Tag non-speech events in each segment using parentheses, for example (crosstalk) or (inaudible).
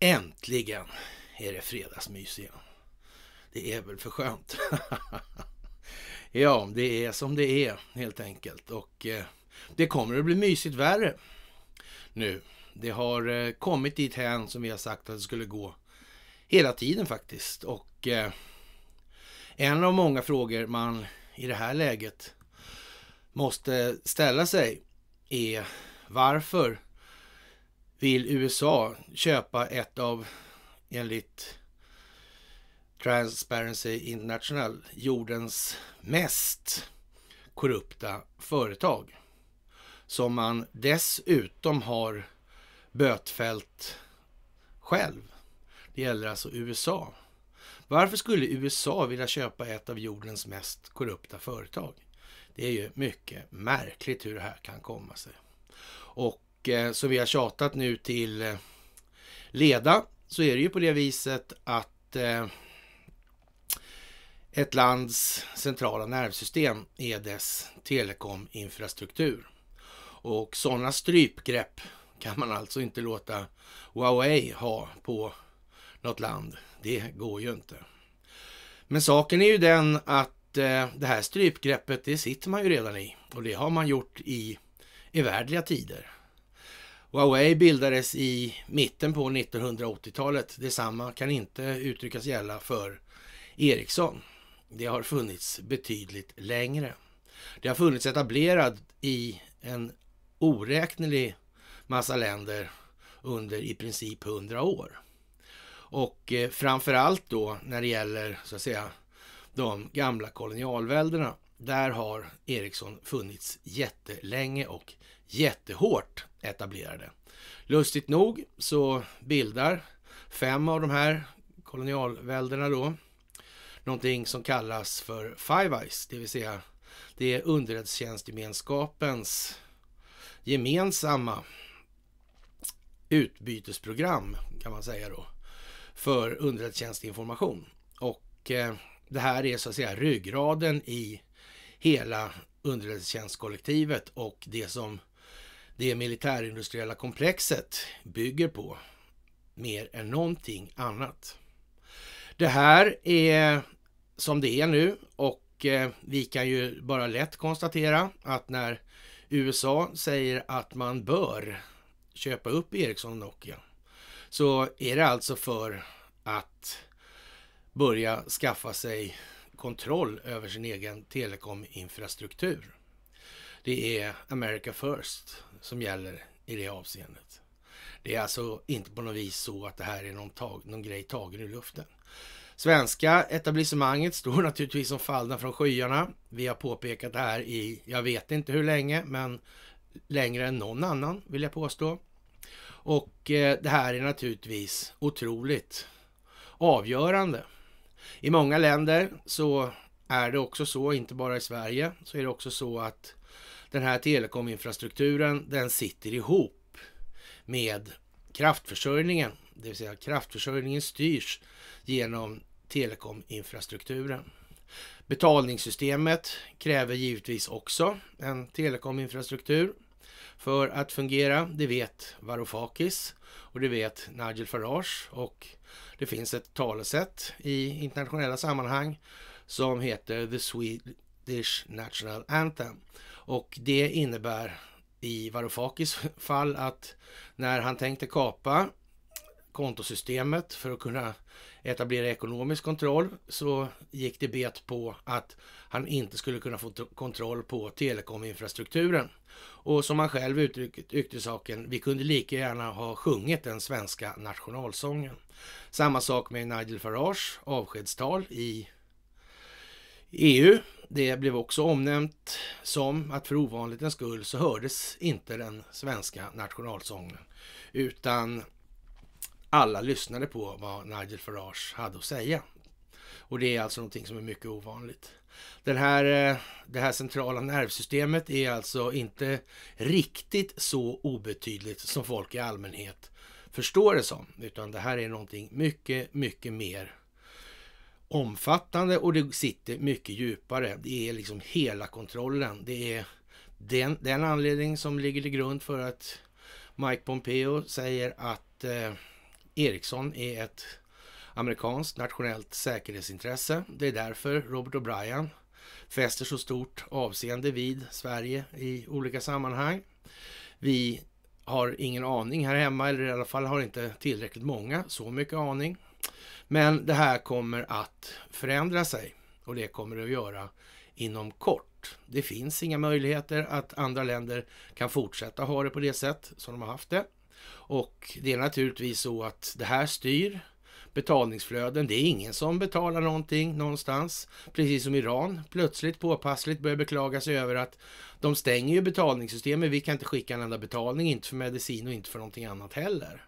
Äntligen är det fredagsmys igen. Det är väl för skönt. (laughs) ja, det är som det är helt enkelt. Och eh, det kommer att bli mysigt värre nu. Det har eh, kommit dit hän som vi har sagt att det skulle gå hela tiden faktiskt. Och eh, en av många frågor man i det här läget måste ställa sig är varför vill USA köpa ett av, enligt Transparency International, jordens mest korrupta företag. Som man dessutom har bötfällt själv. Det gäller alltså USA. Varför skulle USA vilja köpa ett av jordens mest korrupta företag? Det är ju mycket märkligt hur det här kan komma sig. Och Eh, som vi har tjatat nu till eh, leda så är det ju på det viset att eh, ett lands centrala nervsystem är dess telekominfrastruktur. Och sådana strypgrepp kan man alltså inte låta Huawei ha på något land. Det går ju inte. Men saken är ju den att det här strypgreppet, det sitter man ju redan i och det har man gjort i evärdliga tider. Huawei bildades i mitten på 1980-talet. Detsamma kan inte uttryckas gälla för Ericsson. Det har funnits betydligt längre. Det har funnits etablerad i en oräknelig massa länder under i princip hundra år. Och eh, framför allt då när det gäller så att säga de gamla kolonialväldena. Där har Ericsson funnits jättelänge och jättehårt etablerade. Lustigt nog så bildar fem av de här kolonialväldena då någonting som kallas för Five Eyes, det vill säga det är underrättelsetjänstgemenskapens gemensamma utbytesprogram kan man säga då för underrättelsetjänstinformation. Och eh, det här är så att säga ryggraden i hela underrättelsetjänstkollektivet och det som det militärindustriella komplexet bygger på mer än någonting annat. Det här är som det är nu och eh, vi kan ju bara lätt konstatera att när USA säger att man bör köpa upp Ericsson och Nokia så är det alltså för att börja skaffa sig kontroll över sin egen telekominfrastruktur det är America first som gäller i det avseendet. Det är alltså inte på något vis så att det här är någon, tag, någon grej tagen ur luften. Svenska etablissemanget står (laughs) naturligtvis som fallna från skyarna. Vi har påpekat det här i, jag vet inte hur länge, men längre än någon annan vill jag påstå. Och eh, det här är naturligtvis otroligt avgörande. I många länder så är det också så, inte bara i Sverige, så är det också så att den här telekominfrastrukturen den sitter ihop med kraftförsörjningen. Det vill säga kraftförsörjningen styrs genom telekominfrastrukturen. Betalningssystemet kräver givetvis också en telekominfrastruktur för att fungera. Det vet Varoufakis och det vet Nigel Farage och det finns ett talesätt i internationella sammanhang som heter The Swedish National Anthem och det innebär i Varoufakis fall att när han tänkte kapa kontosystemet för att kunna etablera ekonomisk kontroll så gick det bet på att han inte skulle kunna få kontroll på telekominfrastrukturen. Och som han själv uttryckte saken, vi kunde lika gärna ha sjungit den svenska nationalsången. Samma sak med Nigel Farage avskedstal i EU, det blev också omnämnt som att för ovanlighetens skull så hördes inte den svenska nationalsången utan alla lyssnade på vad Nigel Farage hade att säga. Och det är alltså någonting som är mycket ovanligt. Den här, eh, det här centrala nervsystemet är alltså inte riktigt så obetydligt som folk i allmänhet förstår det som, utan det här är någonting mycket, mycket mer omfattande och det sitter mycket djupare. Det är liksom hela kontrollen. Det är den, den anledning som ligger till grund för att Mike Pompeo säger att eh, Ericsson är ett amerikanskt nationellt säkerhetsintresse. Det är därför Robert O'Brien fäster så stort avseende vid Sverige i olika sammanhang. Vi har ingen aning här hemma, eller i alla fall har inte tillräckligt många så mycket aning men det här kommer att förändra sig och det kommer det att göra inom kort. Det finns inga möjligheter att andra länder kan fortsätta ha det på det sätt som de har haft det. Och det är naturligtvis så att det här styr betalningsflöden. Det är ingen som betalar någonting någonstans. Precis som Iran plötsligt påpassligt börjar beklaga sig över att de stänger ju betalningssystemet. Vi kan inte skicka en enda betalning, inte för medicin och inte för någonting annat heller.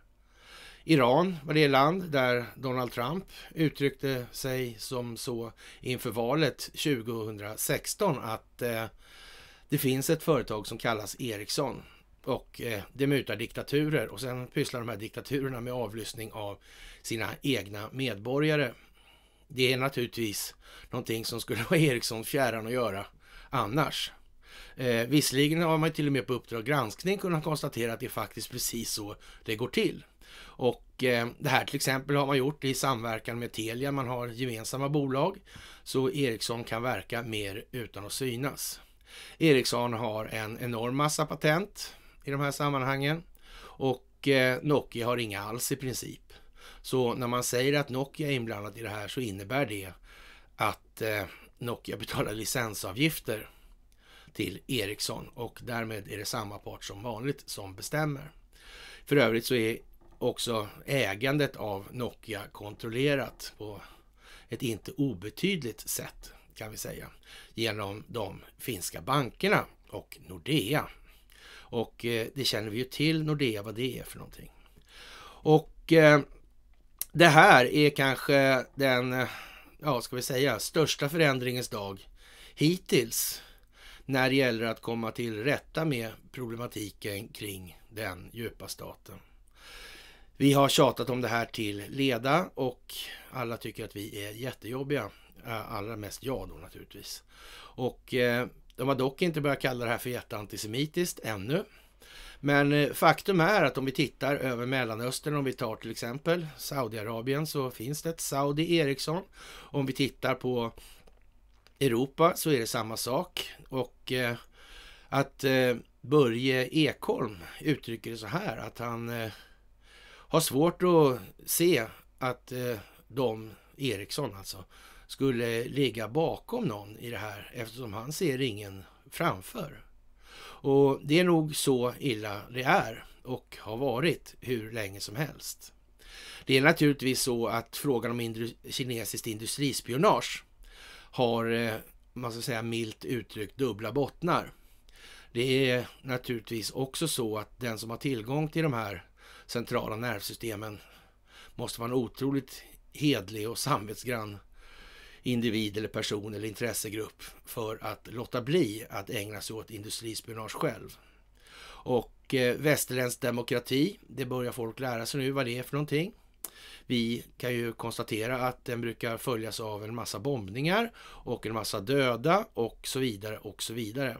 Iran var det land där Donald Trump uttryckte sig som så inför valet 2016 att eh, det finns ett företag som kallas Ericsson och eh, det mutar diktaturer och sen pysslar de här diktaturerna med avlyssning av sina egna medborgare. Det är naturligtvis någonting som skulle (laughs) vara Ericsson fjärran att göra annars. Eh, visserligen har man till och med på Uppdrag granskning kunnat konstatera att det är faktiskt precis så det går till. Och eh, det här till exempel har man gjort i samverkan med Telia. Man har gemensamma bolag så Ericsson kan verka mer utan att synas. Ericsson har en enorm massa patent i de här sammanhangen och eh, Nokia har inga alls i princip. Så när man säger att Nokia är inblandad i det här så innebär det att eh, Nokia betalar licensavgifter till Ericsson och därmed är det samma part som vanligt som bestämmer. För övrigt så är också ägandet av Nokia kontrollerat på ett inte obetydligt sätt kan vi säga genom de finska bankerna och Nordea. Och eh, det känner vi ju till Nordea vad det är för någonting. Och eh, det här är kanske den, eh, ja ska vi säga, största förändringens dag hittills när det gäller att komma till rätta med problematiken kring den djupa staten. Vi har tjatat om det här till leda och alla tycker att vi är jättejobbiga. Eh, allra mest jag då naturligtvis. Och eh, de har dock inte börjat kalla det här för jätteantisemitiskt ännu. Men eh, faktum är att om vi tittar över Mellanöstern, om vi tar till exempel Saudiarabien så finns det ett Saudi Ericsson. Om vi tittar på Europa så är det samma sak. Och att Börje Ekholm uttrycker det så här att han har svårt att se att eh, de, Eriksson alltså, skulle ligga bakom någon i det här eftersom han ser ingen framför. Och det är nog så illa det är och har varit hur länge som helst. Det är naturligtvis så att frågan om indru kinesiskt industrispionage har, eh, man ska säga milt uttryckt, dubbla bottnar. Det är naturligtvis också så att den som har tillgång till de här centrala nervsystemen måste vara en otroligt hedlig och samvetsgrann individ eller person eller intressegrupp för att låta bli att ägna sig åt industrispionage själv. Och eh, västerländsk demokrati, det börjar folk lära sig nu vad det är för någonting. Vi kan ju konstatera att den brukar följas av en massa bombningar och en massa döda och så vidare och så vidare.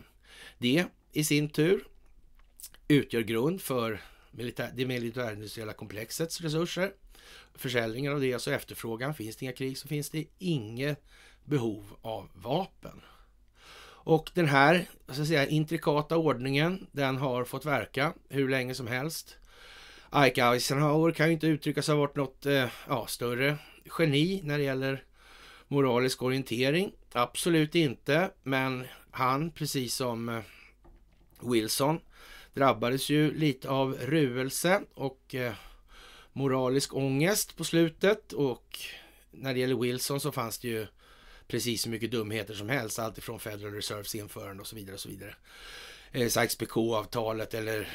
Det i sin tur utgör grund för militär, det militärindustriella komplexets resurser, Försäljningen av det, alltså efterfrågan. Finns det inga krig så finns det inget behov av vapen. Och den här så att säga, intrikata ordningen, den har fått verka hur länge som helst. Ike Eisenhower kan ju inte uttryckas ha varit något eh, ja, större geni när det gäller moralisk orientering. Absolut inte, men han, precis som eh, Wilson, drabbades ju lite av ruelse och eh, moralisk ångest på slutet och när det gäller Wilson så fanns det ju precis så mycket dumheter som helst, alltifrån Federal Reserves införande och så vidare. Och så vidare. Eh, Sykes-Picot-avtalet eller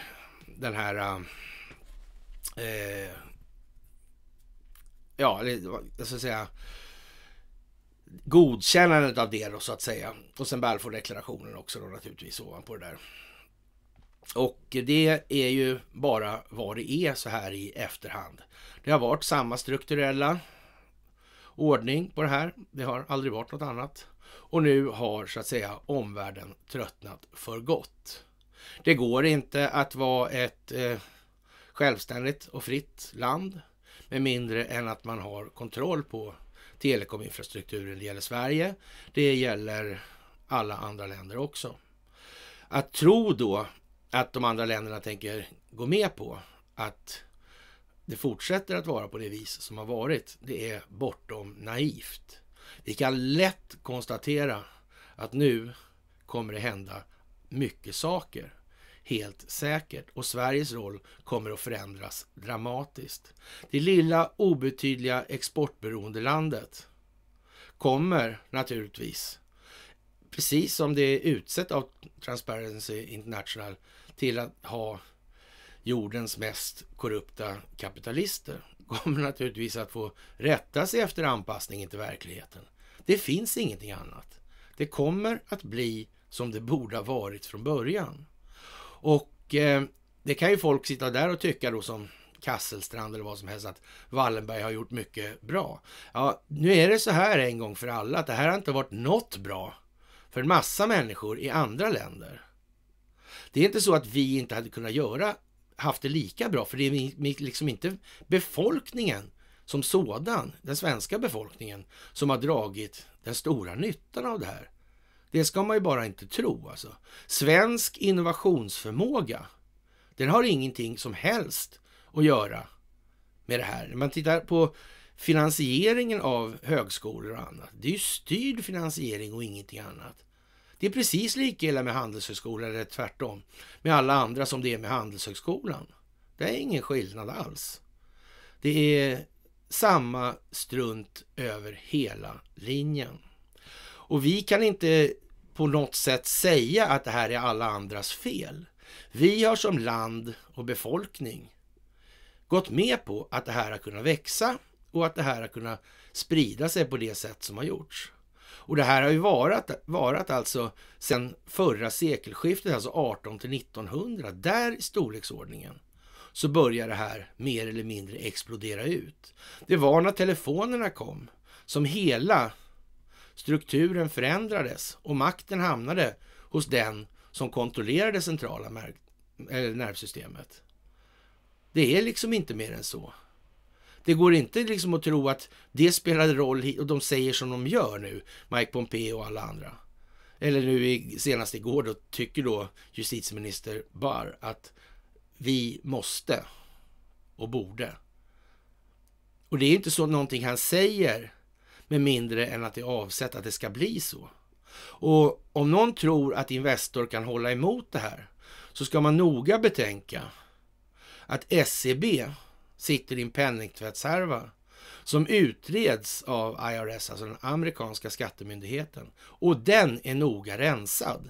den här eh, eh ja, jag ska säga godkännandet av det då så att säga. Och sen Balfour-deklarationen också då naturligtvis ovanpå det där. Och det är ju bara vad det är så här i efterhand. Det har varit samma strukturella ordning på det här. Det har aldrig varit något annat. Och nu har så att säga omvärlden tröttnat för gott. Det går inte att vara ett eh, självständigt och fritt land med mindre än att man har kontroll på telekominfrastrukturen. Det gäller Sverige, det gäller alla andra länder också. Att tro då att de andra länderna tänker gå med på att det fortsätter att vara på det vis som har varit, det är bortom naivt. Vi kan lätt konstatera att nu kommer det hända mycket saker, helt säkert. Och Sveriges roll kommer att förändras dramatiskt. Det lilla obetydliga exportberoende landet kommer naturligtvis, precis som det är utsett av Transparency International, till att ha jordens mest korrupta kapitalister (laughs) kommer naturligtvis att få rätta sig efter anpassningen till verkligheten. Det finns ingenting annat. Det kommer att bli som det borde ha varit från början. Och eh, det kan ju folk sitta där och tycka då som Kasselstrand eller vad som helst att Wallenberg har gjort mycket bra. Ja, nu är det så här en gång för alla att det här har inte varit något bra för en massa människor i andra länder. Det är inte så att vi inte hade kunnat göra, haft det lika bra, för det är liksom inte befolkningen som sådan, den svenska befolkningen, som har dragit den stora nyttan av det här. Det ska man ju bara inte tro alltså. Svensk innovationsförmåga, den har ingenting som helst att göra med det här. När man tittar på finansieringen av högskolor och annat, det är ju styrd finansiering och ingenting annat. Det är precis lika illa med Handelshögskolan, eller tvärtom, med alla andra som det är med Handelshögskolan. Det är ingen skillnad alls. Det är samma strunt över hela linjen. Och vi kan inte på något sätt säga att det här är alla andras fel. Vi har som land och befolkning gått med på att det här har kunnat växa och att det här har kunnat sprida sig på det sätt som har gjorts. Och det här har ju varat, varat alltså sedan förra sekelskiftet, alltså 18 till 1900. Där i storleksordningen så börjar det här mer eller mindre explodera ut. Det var när telefonerna kom som hela strukturen förändrades och makten hamnade hos den som kontrollerade det centrala nervsystemet. Det är liksom inte mer än så. Det går inte liksom att tro att det spelade roll och de säger som de gör nu, Mike Pompeo och alla andra. Eller nu senast igår då tycker då justitieminister Barr att vi måste och borde. Och det är inte så någonting han säger med mindre än att det är avsett att det ska bli så. Och om någon tror att Investor kan hålla emot det här så ska man noga betänka att SEB sitter i en penningtvättshärva som utreds av IRS, alltså den amerikanska skattemyndigheten. Och den är noga rensad.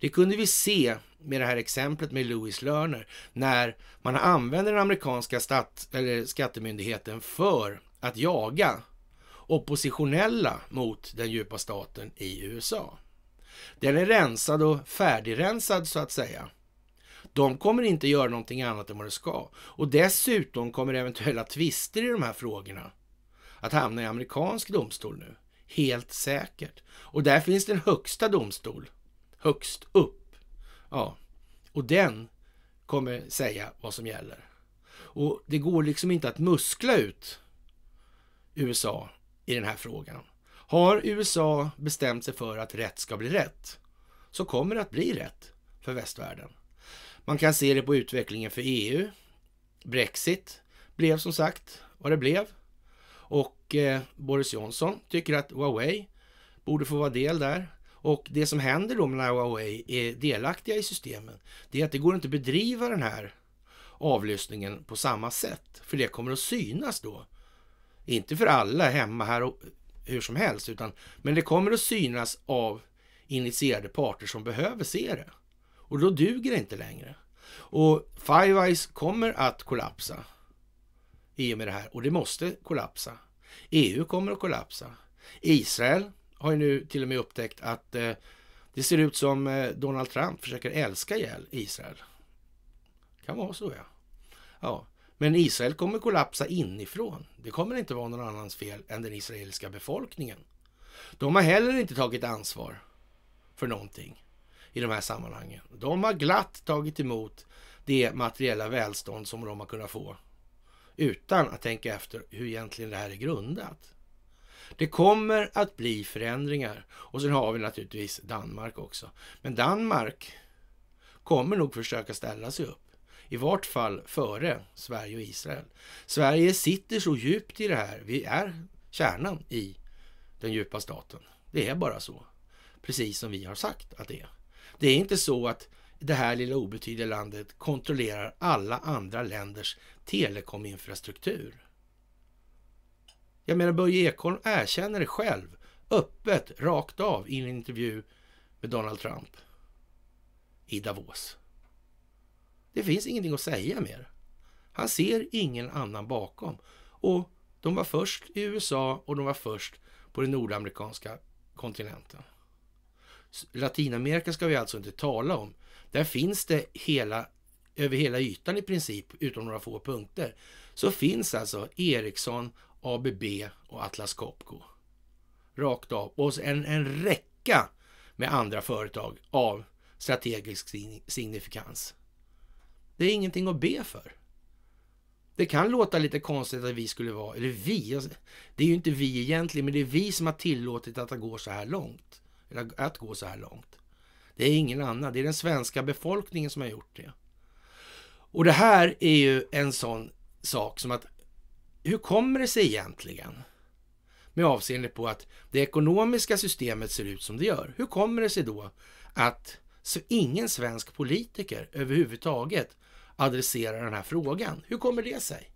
Det kunde vi se med det här exemplet med Louis Lerner när man använder den amerikanska stat, eller skattemyndigheten för att jaga oppositionella mot den djupa staten i USA. Den är rensad och färdigrensad så att säga. De kommer inte göra någonting annat än vad de ska. Och dessutom kommer eventuella tvister i de här frågorna att hamna i amerikansk domstol nu. Helt säkert. Och där finns den högsta domstol. Högst upp. Ja. Och den kommer säga vad som gäller. Och det går liksom inte att muskla ut USA i den här frågan. Har USA bestämt sig för att rätt ska bli rätt så kommer det att bli rätt för västvärlden. Man kan se det på utvecklingen för EU. Brexit blev som sagt vad det blev. Och eh, Boris Johnson tycker att Huawei borde få vara del där. Och det som händer då när Huawei är delaktiga i systemen, det är att det går inte att bedriva den här avlyssningen på samma sätt. För det kommer att synas då. Inte för alla hemma här och hur som helst, utan, men det kommer att synas av initierade parter som behöver se det. Och då duger det inte längre. Och Five Eyes kommer att kollapsa i och med det här. Och det måste kollapsa. EU kommer att kollapsa. Israel har ju nu till och med upptäckt att eh, det ser ut som eh, Donald Trump försöker älska ihjäl Israel. kan vara så ja. ja. Men Israel kommer kollapsa inifrån. Det kommer inte vara någon annans fel än den israeliska befolkningen. De har heller inte tagit ansvar för någonting i de här sammanhangen. De har glatt tagit emot det materiella välstånd som de har kunnat få utan att tänka efter hur egentligen det här är grundat. Det kommer att bli förändringar och sen har vi naturligtvis Danmark också. Men Danmark kommer nog försöka ställa sig upp. I vart fall före Sverige och Israel. Sverige sitter så djupt i det här. Vi är kärnan i den djupa staten. Det är bara så. Precis som vi har sagt att det är. Det är inte så att det här lilla obetydliga landet kontrollerar alla andra länders telekominfrastruktur. Jag menar, Börje Ekholm erkänner det själv, öppet, rakt av, i en intervju med Donald Trump i Davos. Det finns ingenting att säga mer. Han ser ingen annan bakom. Och de var först i USA och de var först på den nordamerikanska kontinenten. Latinamerika ska vi alltså inte tala om. Där finns det hela, över hela ytan i princip, utom några få punkter, så finns alltså Ericsson, ABB och Atlas Copco. Rakt av. Och en, en räcka med andra företag av strategisk signifikans. Det är ingenting att be för. Det kan låta lite konstigt att vi skulle vara, eller vi, alltså, det är ju inte vi egentligen, men det är vi som har tillåtit att det går så här långt att gå så här långt. Det är ingen annan. Det är den svenska befolkningen som har gjort det. Och det här är ju en sån sak som att hur kommer det sig egentligen med avseende på att det ekonomiska systemet ser ut som det gör? Hur kommer det sig då att så ingen svensk politiker överhuvudtaget adresserar den här frågan? Hur kommer det sig?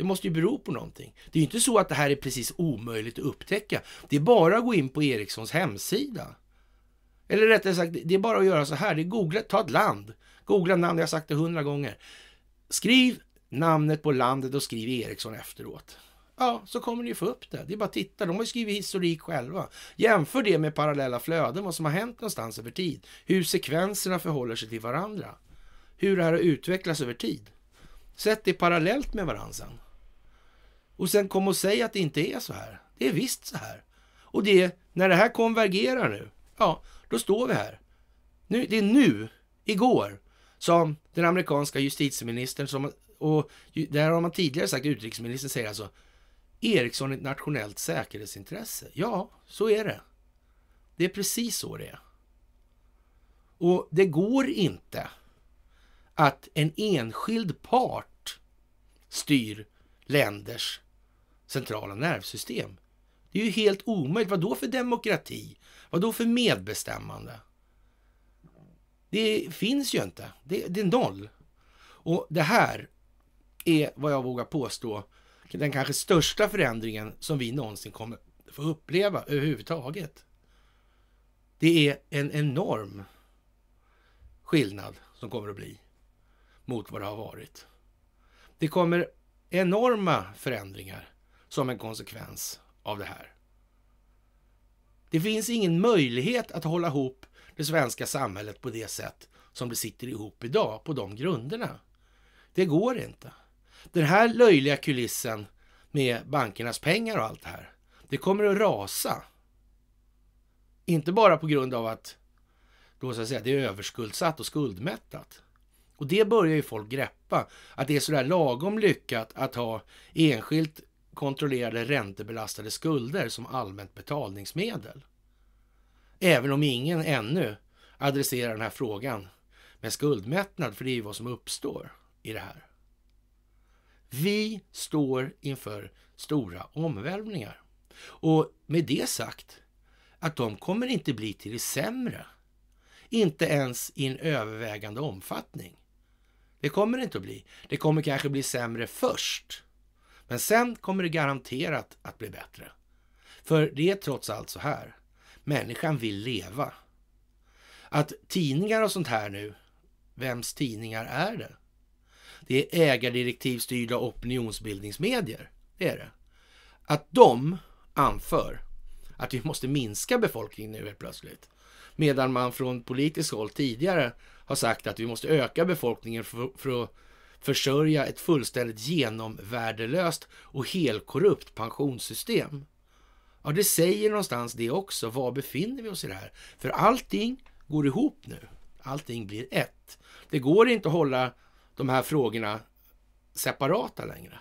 Det måste ju bero på någonting. Det är ju inte så att det här är precis omöjligt att upptäcka. Det är bara att gå in på Ericssons hemsida. Eller rättare sagt, det är bara att göra så här. Det är googla, ta ett land. Googla namn, jag har sagt det hundra gånger. Skriv namnet på landet och skriv Ericsson efteråt. Ja, så kommer ni få upp det. Det är bara att titta. De har ju skrivit historik själva. Jämför det med parallella flöden, vad som har hänt någonstans över tid. Hur sekvenserna förhåller sig till varandra. Hur det här har utvecklats över tid. Sätt det parallellt med varandra sen. Och sen kom och säg att det inte är så här. Det är visst så här. Och det, när det här konvergerar nu, ja, då står vi här. Nu, det är nu, igår, som den amerikanska justitieministern som, och där har man tidigare sagt, utrikesministern säger alltså Ericsson är ett nationellt säkerhetsintresse. Ja, så är det. Det är precis så det är. Och det går inte att en enskild part styr länders centrala nervsystem. Det är ju helt omöjligt. Vad då för demokrati? Vad då för medbestämmande? Det finns ju inte. Det, det, är noll. Och det här är vad jag vågar påstå den kanske största förändringen som vi någonsin kommer få uppleva överhuvudtaget. Det är en enorm skillnad som kommer att bli mot vad det har varit. Det kommer enorma förändringar som en konsekvens av det här. Det finns ingen möjlighet att hålla ihop det svenska samhället på det sätt som det sitter ihop idag på de grunderna. Det går inte. Den här löjliga kulissen med bankernas pengar och allt det här, det kommer att rasa. Inte bara på grund av att då så att säga, det är överskuldsatt och skuldmättat. Och det börjar ju folk greppa, att det är sådär lagom lyckat att ha enskilt kontrollerade räntebelastade skulder som allmänt betalningsmedel. Även om ingen ännu adresserar den här frågan med skuldmättnad, för det är ju vad som uppstår i det här. Vi står inför stora omvälvningar. Och med det sagt, att de kommer inte bli till det sämre. Inte ens i en övervägande omfattning. Det kommer det inte att bli. Det kommer kanske bli sämre först men sen kommer det garanterat att bli bättre. För det är trots allt så här. Människan vill leva. Att tidningar och sånt här nu, vems tidningar är det? Det är ägardirektivstyrda opinionsbildningsmedier. Det är det. Att de anför att vi måste minska befolkningen nu helt plötsligt. Medan man från politiskt håll tidigare har sagt att vi måste öka befolkningen för, för att försörja ett fullständigt genomvärdelöst och helkorrupt pensionssystem. Ja, det säger någonstans det också. Var befinner vi oss i det här? För allting går ihop nu. Allting blir ett. Det går inte att hålla de här frågorna separata längre.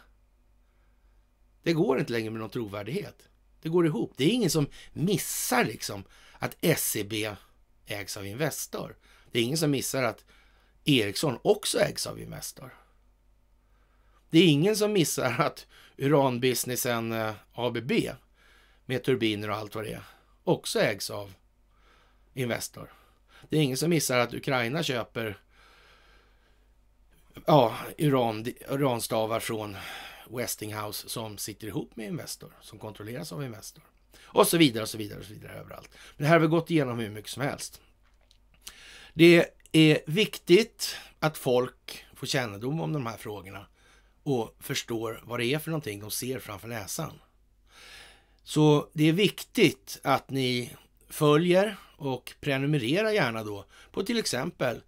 Det går inte längre med någon trovärdighet. Det går ihop. Det är ingen som missar liksom att SEB ägs av Investor. Det är ingen som missar att Ericsson också ägs av Investor. Det är ingen som missar att uranbusinessen eh, ABB med turbiner och allt vad det är också ägs av Investor. Det är ingen som missar att Ukraina köper ja, uran, uranstavar från Westinghouse som sitter ihop med Investor, som kontrolleras av Investor. Och så vidare och så vidare och så vidare överallt. Men det här har vi gått igenom hur mycket som helst. Det är viktigt att folk får kännedom om de här frågorna och förstår vad det är för någonting de ser framför näsan. Så det är viktigt att ni följer och prenumererar gärna då på till exempel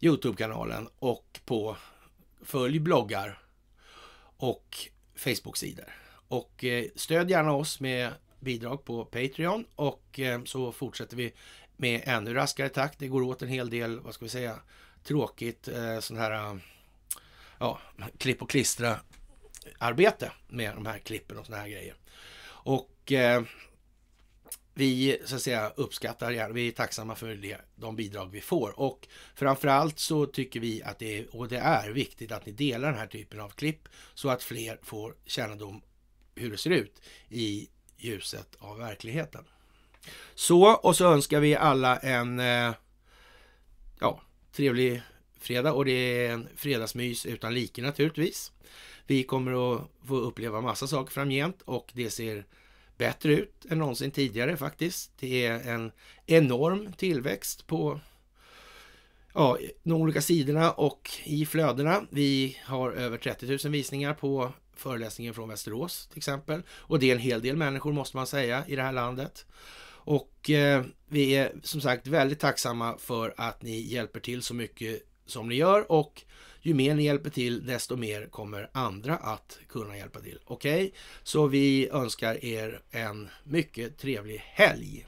Youtube-kanalen och på följ bloggar och Facebook-sidor. Och eh, stöd gärna oss med bidrag på Patreon och eh, så fortsätter vi med ännu raskare takt. Det går åt en hel del, vad ska vi säga, tråkigt eh, sån här ja, klipp och klistra arbete med de här klippen och såna här grejer. Och eh, vi så att säga, uppskattar, vi är tacksamma för det, de bidrag vi får och framförallt så tycker vi att det är, och det är viktigt att ni delar den här typen av klipp så att fler får kännedom hur det ser ut i ljuset av verkligheten. Så, och så önskar vi alla en eh, ja, trevlig fredag och det är en fredagsmys utan like naturligtvis. Vi kommer att få uppleva massa saker framgent och det ser bättre ut än någonsin tidigare faktiskt. Det är en enorm tillväxt på ja, de olika sidorna och i flödena. Vi har över 30 000 visningar på föreläsningen från Västerås till exempel. Och det är en hel del människor måste man säga i det här landet. Och eh, vi är som sagt väldigt tacksamma för att ni hjälper till så mycket som ni gör och ju mer ni hjälper till, desto mer kommer andra att kunna hjälpa till. Okej, okay? så vi önskar er en mycket trevlig helg.